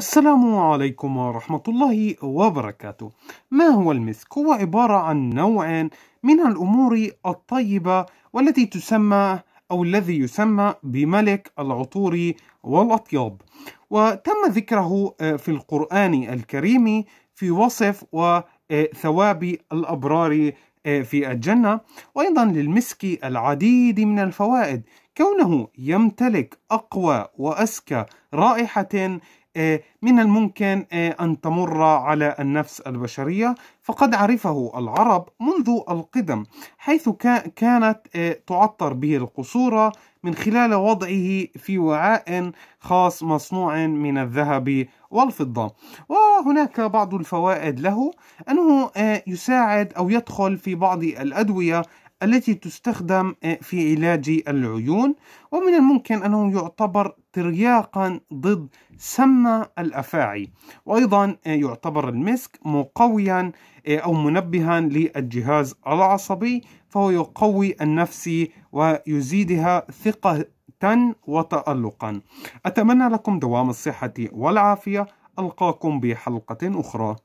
السلام عليكم ورحمة الله وبركاته. ما هو المسك؟ هو عبارة عن نوع من الأمور الطيبة والتي تسمى أو الذي يسمى بملك العطور والأطياب، وتم ذكره آه، في القرآن الكريم في وصف وثواب آه، الأبرار آه، في الجنة، وأيضا للمسك العديد من الفوائد، كونه يمتلك أقوى وأزكى رائحة آه، من الممكن آه، أن تمر على النفس البشرية فقد عرفه العرب منذ القدم حيث كانت آه، تعطر به القصورة من خلال وضعه في وعاء خاص مصنوع من الذهب والفضة وهناك بعض الفوائد له أنه يساعد أو يدخل في بعض الأدوية التي تستخدم في علاج العيون ومن الممكن أنه يعتبر ترياقا ضد سم الأفاعي وأيضا يعتبر المسك مقويا أو منبها للجهاز العصبي فهو يقوي النفس ويزيدها ثقة وتألقا أتمنى لكم دوام الصحة والعافية ألقاكم بحلقة أخرى